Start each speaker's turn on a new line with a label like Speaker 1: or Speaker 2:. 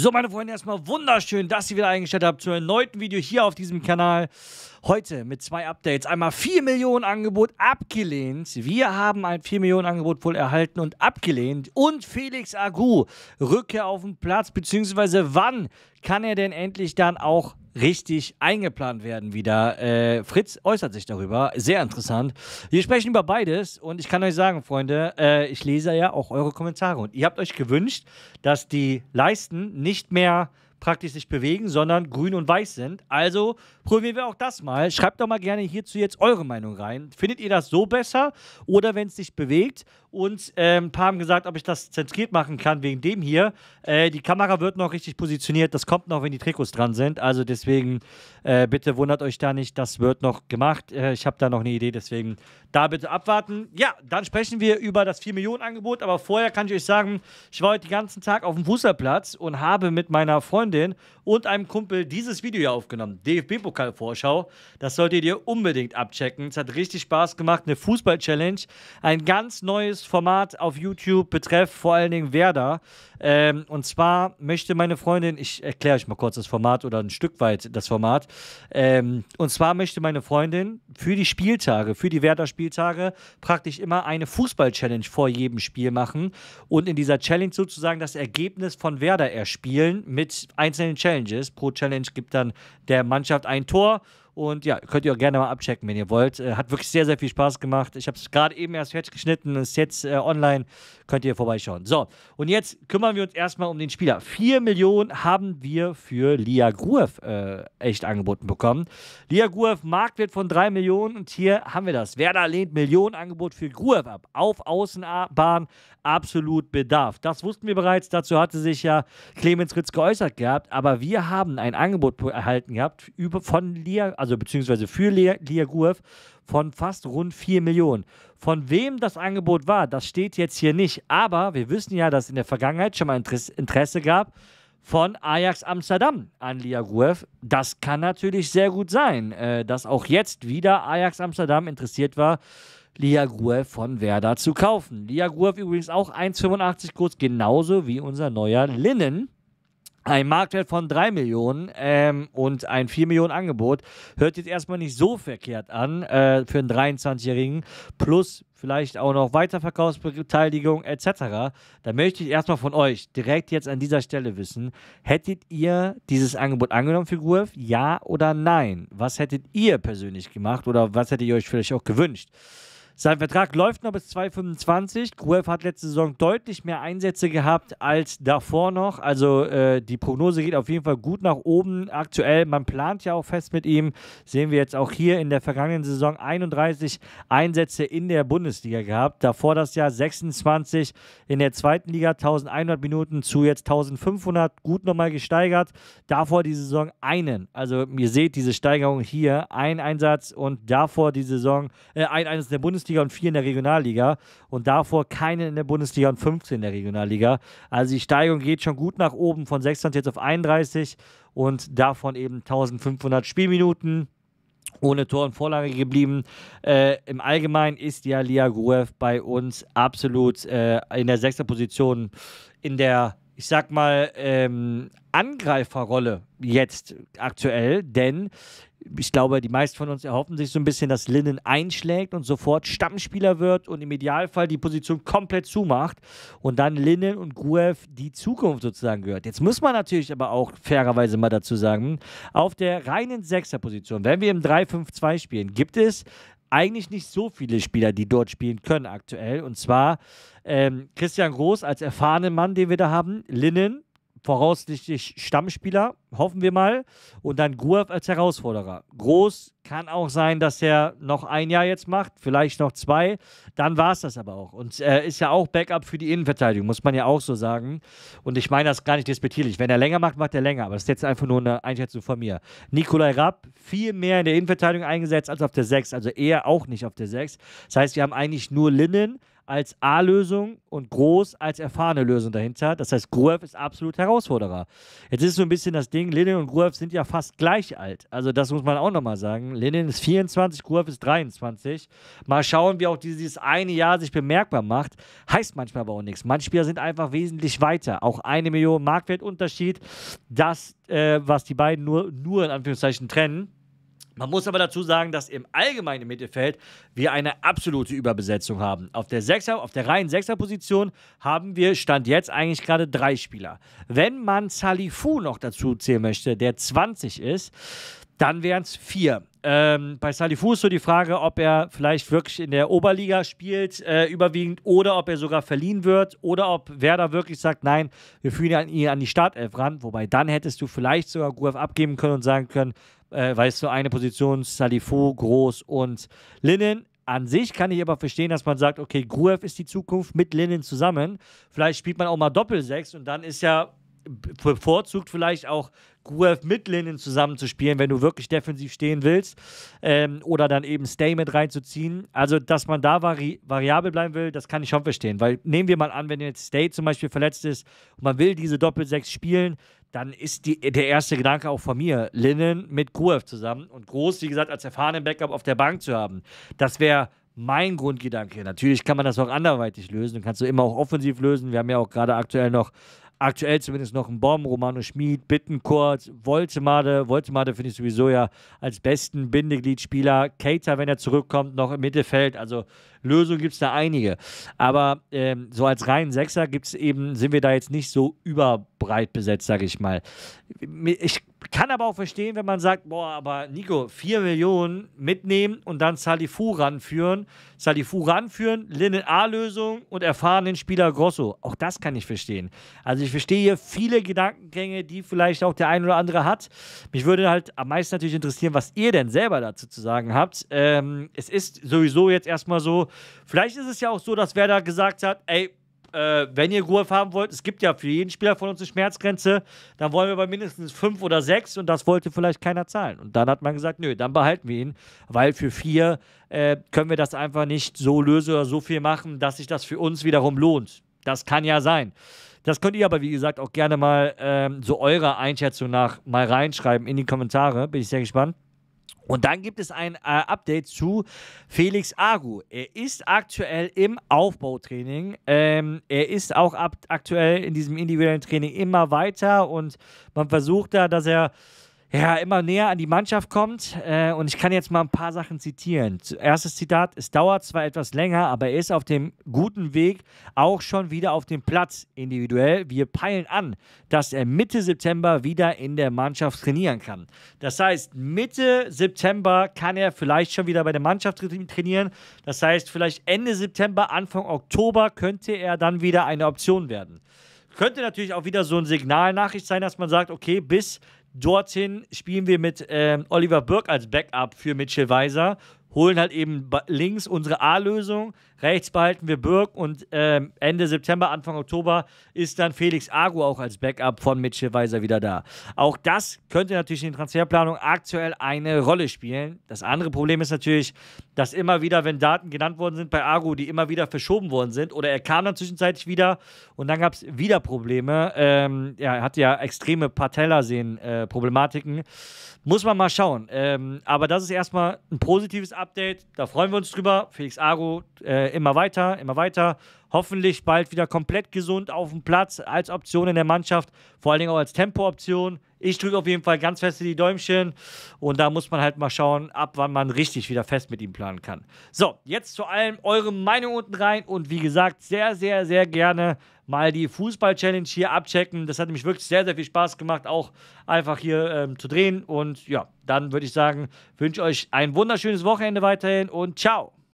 Speaker 1: So, meine Freunde, erstmal wunderschön, dass ihr wieder eingestellt habt zu einem neuen Video hier auf diesem Kanal. Heute mit zwei Updates. Einmal 4 Millionen Angebot abgelehnt. Wir haben ein 4 Millionen Angebot wohl erhalten und abgelehnt. Und Felix Agu, Rückkehr auf den Platz, beziehungsweise wann kann er denn endlich dann auch richtig eingeplant werden wieder. Äh, Fritz äußert sich darüber, sehr interessant. Wir sprechen über beides und ich kann euch sagen, Freunde, äh, ich lese ja auch eure Kommentare und ihr habt euch gewünscht, dass die Leisten nicht mehr praktisch sich bewegen, sondern grün und weiß sind. Also probieren wir auch das mal. Schreibt doch mal gerne hierzu jetzt eure Meinung rein. Findet ihr das so besser oder wenn es sich bewegt? Und äh, ein paar haben gesagt, ob ich das zentriert machen kann wegen dem hier. Äh, die Kamera wird noch richtig positioniert. Das kommt noch, wenn die Trikots dran sind. Also deswegen äh, bitte wundert euch da nicht. Das wird noch gemacht. Äh, ich habe da noch eine Idee. Deswegen da bitte abwarten. Ja, dann sprechen wir über das 4-Millionen-Angebot. Aber vorher kann ich euch sagen, ich war heute den ganzen Tag auf dem Fußballplatz und habe mit meiner Freundin Freundin und einem Kumpel dieses Video hier aufgenommen. DFB-Pokal-Vorschau. Das solltet ihr unbedingt abchecken. Es hat richtig Spaß gemacht. Eine Fußball-Challenge. Ein ganz neues Format auf YouTube betrefft vor allen Dingen Werder. Ähm, und zwar möchte meine Freundin, ich erkläre euch mal kurz das Format oder ein Stück weit das Format. Ähm, und zwar möchte meine Freundin für die Spieltage, für die Werder-Spieltage praktisch immer eine Fußball-Challenge vor jedem Spiel machen und in dieser Challenge sozusagen das Ergebnis von Werder erspielen mit einzelnen Challenges. Pro Challenge gibt dann der Mannschaft ein Tor und ja, könnt ihr auch gerne mal abchecken, wenn ihr wollt. Äh, hat wirklich sehr, sehr viel Spaß gemacht. Ich habe es gerade eben erst fertig geschnitten, ist jetzt äh, online. Könnt ihr vorbeischauen. So, und jetzt kümmern wir uns erstmal um den Spieler. 4 Millionen haben wir für Lia Gruev äh, echt angeboten bekommen. Lia Gruev, Marktwert von 3 Millionen. Und hier haben wir das. Werder lehnt Millionenangebot für Gruev ab. Auf Außenbahn absolut Bedarf. Das wussten wir bereits. Dazu hatte sich ja Clemens Ritz geäußert gehabt. Aber wir haben ein Angebot erhalten gehabt über, von Lia, also also beziehungsweise für Liagurf von fast rund 4 Millionen. Von wem das Angebot war, das steht jetzt hier nicht. Aber wir wissen ja, dass es in der Vergangenheit schon mal Interesse gab von Ajax Amsterdam an Liagurf. Das kann natürlich sehr gut sein, äh, dass auch jetzt wieder Ajax Amsterdam interessiert war, Liagurf von Werder zu kaufen. Liagurf übrigens auch 1,85 groß, genauso wie unser neuer Linnen ein Marktwert von 3 Millionen ähm, und ein 4 Millionen Angebot hört jetzt erstmal nicht so verkehrt an äh, für einen 23-Jährigen plus vielleicht auch noch Weiterverkaufsbeteiligung etc. Da möchte ich erstmal von euch direkt jetzt an dieser Stelle wissen, hättet ihr dieses Angebot angenommen für Gurf? Ja oder nein? Was hättet ihr persönlich gemacht oder was hättet ihr euch vielleicht auch gewünscht? Sein Vertrag läuft noch bis 2025. Gruev hat letzte Saison deutlich mehr Einsätze gehabt als davor noch. Also äh, die Prognose geht auf jeden Fall gut nach oben aktuell. Man plant ja auch fest mit ihm. Sehen wir jetzt auch hier in der vergangenen Saison 31 Einsätze in der Bundesliga gehabt. Davor das Jahr 26 in der zweiten Liga 1100 Minuten zu jetzt 1500. Gut nochmal gesteigert. Davor die Saison einen. Also ihr seht diese Steigerung hier. Ein Einsatz und davor die Saison äh, ein Einsatz der Bundesliga. Bundesliga und vier in der Regionalliga und davor keinen in der Bundesliga und 15 in der Regionalliga. Also die Steigung geht schon gut nach oben von 26 jetzt auf 31 und davon eben 1500 Spielminuten ohne Tor und Vorlage geblieben. Äh, Im Allgemeinen ist ja Lia Gruev bei uns absolut äh, in der sechster Position in der, ich sag mal, ähm, Angreiferrolle jetzt aktuell, denn ich glaube, die meisten von uns erhoffen sich so ein bisschen, dass Linnen einschlägt und sofort Stammspieler wird und im Idealfall die Position komplett zumacht und dann Linnen und Gruev die Zukunft sozusagen gehört. Jetzt muss man natürlich aber auch fairerweise mal dazu sagen, auf der reinen Sechserposition, wenn wir im 3-5-2 spielen, gibt es eigentlich nicht so viele Spieler, die dort spielen können aktuell. Und zwar ähm, Christian Groß als erfahrenen Mann, den wir da haben, Linnen, voraussichtlich Stammspieler, hoffen wir mal. Und dann Gruev als Herausforderer. Groß kann auch sein, dass er noch ein Jahr jetzt macht, vielleicht noch zwei. Dann war es das aber auch. Und äh, ist ja auch Backup für die Innenverteidigung, muss man ja auch so sagen. Und ich meine das gar nicht despektierlich. Wenn er länger macht, macht er länger. Aber das ist jetzt einfach nur eine Einschätzung von mir. Nikolai Rapp viel mehr in der Innenverteidigung eingesetzt als auf der 6. Also er auch nicht auf der 6. Das heißt, wir haben eigentlich nur Linnen, als A-Lösung und Groß als erfahrene Lösung dahinter. Das heißt, Gruev ist absolut Herausforderer. Jetzt ist so ein bisschen das Ding, Lenin und Gruev sind ja fast gleich alt. Also das muss man auch nochmal sagen. Lenin ist 24, Gruev ist 23. Mal schauen, wie auch dieses eine Jahr sich bemerkbar macht. Heißt manchmal aber auch nichts. Manche Spieler sind einfach wesentlich weiter. Auch eine Million Marktwertunterschied. Das, äh, was die beiden nur, nur in Anführungszeichen trennen. Man muss aber dazu sagen, dass im allgemeinen Mittelfeld wir eine absolute Überbesetzung haben. Auf der, Sechser, auf der reinen Sechserposition haben wir Stand jetzt eigentlich gerade drei Spieler. Wenn man Salifu noch dazu zählen möchte, der 20 ist, dann wären es vier. Ähm, bei Salifu ist so die Frage, ob er vielleicht wirklich in der Oberliga spielt, äh, überwiegend, oder ob er sogar verliehen wird, oder ob Werder wirklich sagt, nein, wir führen ihn an, ihn an die Startelf ran. Wobei dann hättest du vielleicht sogar Guev abgeben können und sagen können, äh, weißt du, eine Position Salifo, Groß und Linen. An sich kann ich aber verstehen, dass man sagt, okay, Gruev ist die Zukunft mit Linen zusammen. Vielleicht spielt man auch mal Doppelsechs und dann ist ja bevorzugt vielleicht auch Gruev mit Linden zusammenzuspielen, wenn du wirklich defensiv stehen willst. Ähm, oder dann eben Stay mit reinzuziehen. Also, dass man da vari variabel bleiben will, das kann ich schon verstehen. Weil nehmen wir mal an, wenn jetzt Stay zum Beispiel verletzt ist und man will diese Doppel-6 spielen, dann ist die, der erste Gedanke auch von mir, Linnen mit Gruev zusammen und Groß, wie gesagt, als erfahrenen Backup auf der Bank zu haben. Das wäre mein Grundgedanke. Natürlich kann man das auch anderweitig lösen und kannst du immer auch offensiv lösen. Wir haben ja auch gerade aktuell noch aktuell zumindest noch ein Bomb, Romano Schmid, Bittenkurt, Woltemade. Woltemade finde ich sowieso ja als besten Bindegliedspieler. Cater, wenn er zurückkommt, noch im Mittelfeld. Also Lösungen gibt es da einige. Aber ähm, so als reinen Sechser gibt's eben, sind wir da jetzt nicht so überbreit besetzt, sage ich mal. Ich kann aber auch verstehen, wenn man sagt, boah, aber Nico, 4 Millionen mitnehmen und dann Salifu ranführen. Salifu ranführen, Linnen A-Lösung und erfahrenen Spieler Grosso. Auch das kann ich verstehen. Also ich verstehe hier viele Gedankengänge, die vielleicht auch der ein oder andere hat. Mich würde halt am meisten natürlich interessieren, was ihr denn selber dazu zu sagen habt. Ähm, es ist sowieso jetzt erstmal so, vielleicht ist es ja auch so, dass wer da gesagt hat, ey, äh, wenn ihr Ruhe haben wollt, es gibt ja für jeden Spieler von uns eine Schmerzgrenze, dann wollen wir bei mindestens fünf oder sechs und das wollte vielleicht keiner zahlen. Und dann hat man gesagt, nö, dann behalten wir ihn, weil für vier äh, können wir das einfach nicht so lösen oder so viel machen, dass sich das für uns wiederum lohnt. Das kann ja sein. Das könnt ihr aber, wie gesagt, auch gerne mal ähm, so eurer Einschätzung nach mal reinschreiben in die Kommentare. Bin ich sehr gespannt. Und dann gibt es ein äh, Update zu Felix Agu. Er ist aktuell im Aufbautraining. Ähm, er ist auch aktuell in diesem individuellen Training immer weiter und man versucht da, dass er ja, immer näher an die Mannschaft kommt. Äh, und ich kann jetzt mal ein paar Sachen zitieren. Erstes Zitat: Es dauert zwar etwas länger, aber er ist auf dem guten Weg auch schon wieder auf dem Platz individuell. Wir peilen an, dass er Mitte September wieder in der Mannschaft trainieren kann. Das heißt, Mitte September kann er vielleicht schon wieder bei der Mannschaft trainieren. Das heißt, vielleicht Ende September, Anfang Oktober könnte er dann wieder eine Option werden könnte natürlich auch wieder so ein Signalnachricht sein, dass man sagt, okay, bis Dorthin spielen wir mit ähm, Oliver Burke als Backup für Mitchell Weiser, holen halt eben links unsere A-Lösung, Rechts behalten wir Birk und ähm, Ende September, Anfang Oktober ist dann Felix Agu auch als Backup von Mitchell Weiser wieder da. Auch das könnte natürlich in der Transferplanung aktuell eine Rolle spielen. Das andere Problem ist natürlich, dass immer wieder, wenn Daten genannt worden sind bei Agu, die immer wieder verschoben worden sind oder er kam dann zwischenzeitlich wieder und dann gab es wieder Probleme. Ähm, ja, er hatte ja extreme Patellasehnen-Problematiken. Äh, Muss man mal schauen. Ähm, aber das ist erstmal ein positives Update. Da freuen wir uns drüber. Felix Agu, äh, äh, immer weiter, immer weiter. Hoffentlich bald wieder komplett gesund auf dem Platz als Option in der Mannschaft, vor allen Dingen auch als Tempo-Option. Ich drücke auf jeden Fall ganz fest die Däumchen und da muss man halt mal schauen, ab wann man richtig wieder fest mit ihm planen kann. So, jetzt zu allem eure Meinung unten rein und wie gesagt, sehr, sehr, sehr gerne mal die Fußball-Challenge hier abchecken. Das hat nämlich wirklich sehr, sehr viel Spaß gemacht, auch einfach hier ähm, zu drehen. Und ja, dann würde ich sagen, wünsche euch ein wunderschönes Wochenende weiterhin und ciao.